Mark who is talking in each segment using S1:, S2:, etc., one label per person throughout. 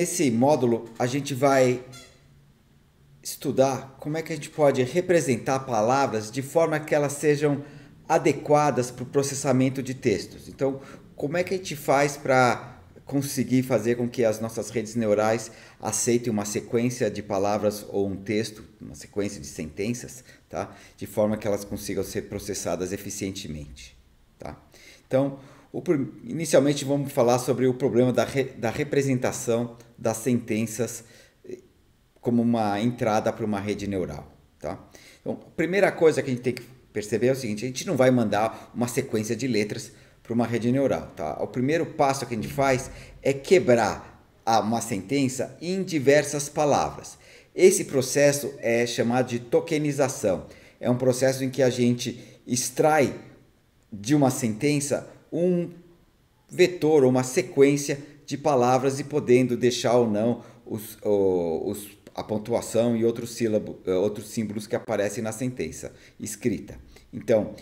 S1: Nesse módulo, a gente vai estudar como é que a gente pode representar palavras de forma que elas sejam adequadas para o processamento de textos. Então, como é que a gente faz para conseguir fazer com que as nossas redes neurais aceitem uma sequência de palavras ou um texto, uma sequência de sentenças, tá? de forma que elas consigam ser processadas eficientemente. Tá? Então, o, inicialmente vamos falar sobre o problema da, re, da representação das sentenças eh, como uma entrada para uma rede neural. Tá? Então, a primeira coisa que a gente tem que perceber é o seguinte: a gente não vai mandar uma sequência de letras para uma rede neural. Tá? O primeiro passo que a gente faz é quebrar a, uma sentença em diversas palavras. Esse processo é chamado de tokenização. É um processo em que a gente extrai de uma sentença um vetor ou uma sequência de palavras e podendo deixar ou não os, os, a pontuação e outros, sílabo, eh, outros símbolos que aparecem na sentença escrita. Então,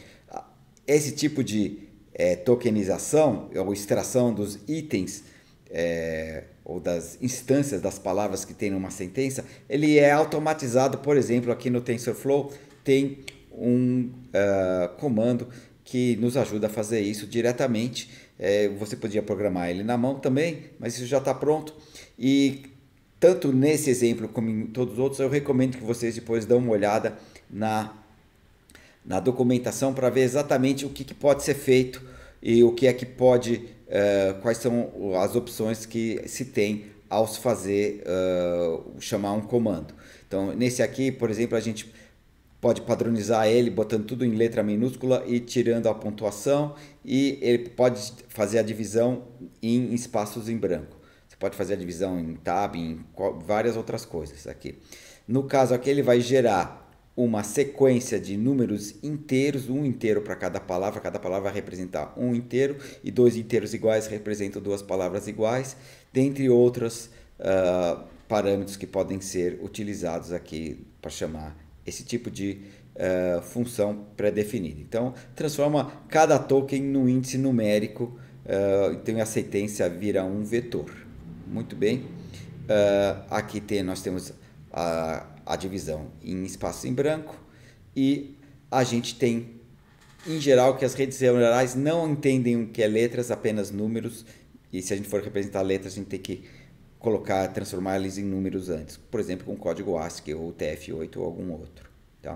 S1: esse tipo de é, tokenização ou extração dos itens é, ou das instâncias das palavras que tem numa sentença, ele é automatizado, por exemplo, aqui no TensorFlow tem um uh, comando que nos ajuda a fazer isso diretamente. É, você podia programar ele na mão também, mas isso já está pronto. E tanto nesse exemplo como em todos os outros, eu recomendo que vocês depois dão uma olhada na, na documentação para ver exatamente o que, que, pode ser feito e o que é que pode, uh, quais são as opções que se tem ao se fazer uh, chamar um comando. Então, nesse aqui, por exemplo, a gente pode padronizar ele botando tudo em letra minúscula e tirando a pontuação e ele pode fazer a divisão em espaços em branco. Você pode fazer a divisão em tab, em várias outras coisas aqui. No caso aqui ele vai gerar uma sequência de números inteiros, um inteiro para cada palavra, cada palavra vai representar um inteiro e dois inteiros iguais representam duas palavras iguais, dentre outros uh, ah, parâmetros que podem ser utilizados aqui para chamar esse tipo de uh, função pré-definida. Então, transforma cada token num índice numérico, uh, então a sentença vira um vetor. Muito bem. Uh, aqui tem, nós temos a, a divisão em espaço em branco e a gente tem, em geral, que as redes neurais não entendem o que é letras, apenas números. E se a gente for representar letras, a gente tem que colocar, transformar eles em números antes, por exemplo, com código ASCII ou TF8 ou algum outro. Tá?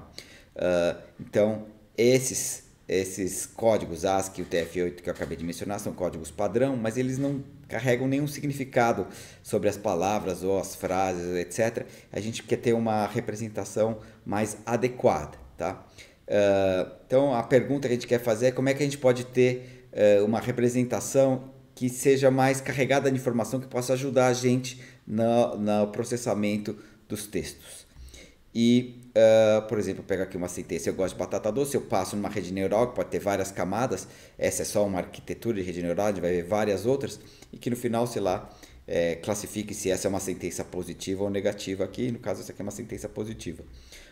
S1: Uh, então, esses, esses códigos ASCII e o TF8 que eu acabei de mencionar são códigos padrão, mas eles não carregam nenhum significado sobre as palavras ou as frases, etc. A gente quer ter uma representação mais adequada. Tá? Uh, então, a pergunta que a gente quer fazer é como é que a gente pode ter uh, uma representação que seja mais carregada de informação que possa ajudar a gente no, no processamento dos textos. E, uh, por exemplo, eu pego aqui uma sentença, eu gosto de batata doce, eu passo numa rede neural que pode ter várias camadas, essa é só uma arquitetura de rede neural, a gente vai ver várias outras, e que no final, sei lá, é, classifique se essa é uma sentença positiva ou negativa aqui, no caso essa aqui é uma sentença positiva.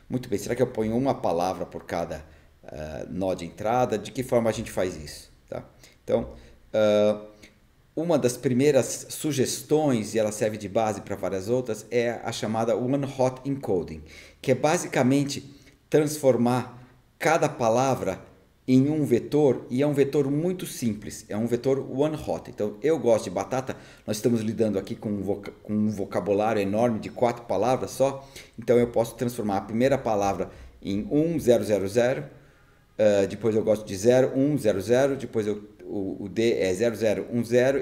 S1: Muito bem, será que eu ponho uma palavra por cada uh, nó de entrada? De que forma a gente faz isso? Tá? Então, uh, uma das primeiras sugestões, e ela serve de base para várias outras, é a chamada One Hot Encoding, que é basicamente transformar cada palavra em um vetor e é um vetor muito simples, é um vetor one hot. Então, eu gosto de batata, nós estamos lidando aqui com um, voca com um vocabulário enorme de quatro palavras só, então eu posso transformar a primeira palavra em 1000 ah, depois eu gosto de 0100, depois eu, o, o, D é 0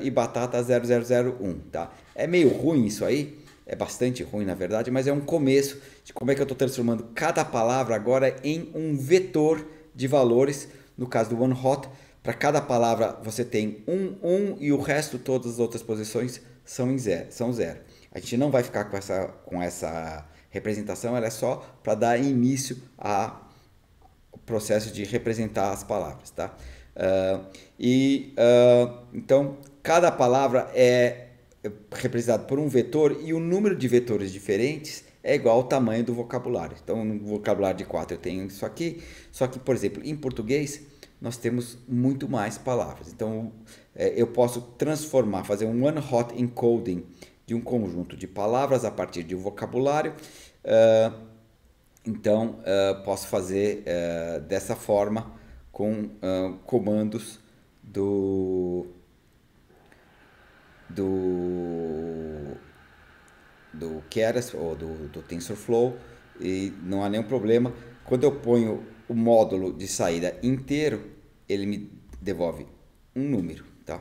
S1: e batata 0001, tá? É meio ruim isso aí, é bastante ruim na verdade, mas é um começo de como é que eu estou transformando cada palavra agora em um vetor de valores, no caso do one hot, para cada palavra você tem um, um e o resto, todas as outras posições são em zero, são zero. A gente não vai ficar com essa, com essa representação, ela é só para dar início a processo de representar as palavras, tá? Uh, e uh, então cada palavra é representada por um vetor e o número de vetores diferentes é igual ao tamanho do vocabulário. Então, no vocabulário de 4 eu tenho isso aqui, só que, por exemplo, em português nós temos muito mais palavras. Então, é, eu posso transformar, fazer um one-hot encoding de um conjunto de palavras a partir de um vocabulário. Uh, então, uh, posso fazer uh, dessa forma com uh, comandos do, do, do Keras ou do, do TensorFlow e não há nenhum problema. Quando eu ponho o módulo de saída inteiro, ele me devolve um número. Tá?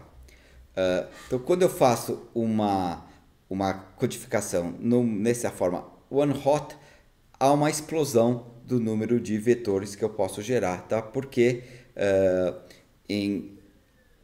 S1: então, quando eu faço uma, uma codificação no, nessa forma one-hot, há uma explosão do número de vetores que eu posso gerar, tá? Porque uh, em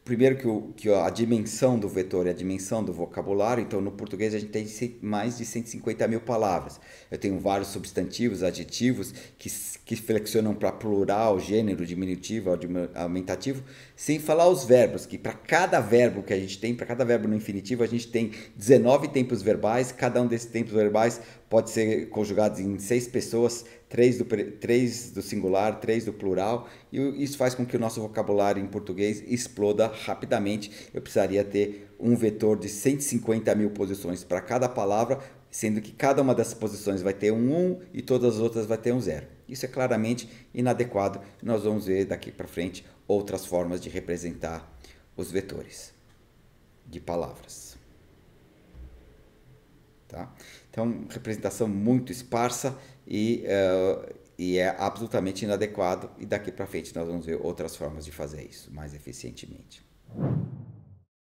S1: primeiro que, o, que a dimensão do vetor é a dimensão do vocabulário, então no português a gente tem mais de 150 mil palavras. Eu tenho vários substantivos, adjetivos que, que flexionam para plural, gênero, diminutivo, aumentativo, sem falar os verbos, que para cada verbo que a gente tem, para cada verbo no infinitivo, a gente tem 19 tempos verbais, cada um desses tempos verbais pode ser conjugados em seis pessoas, três do, três do singular, três do plural, e isso faz com que o nosso vocabulário em português exploda rapidamente. Eu precisaria ter um vetor de 150 mil posições para cada palavra, sendo que cada uma dessas posições vai ter um 1 um, e todas as outras vai ter um zero. Isso é claramente inadequado. Nós vamos ver daqui para frente outras formas de representar os vetores de palavras. Tá? Então, representação muito esparsa e, uh, e é absolutamente inadequado, e daqui para frente nós vamos ver outras formas de fazer isso mais eficientemente.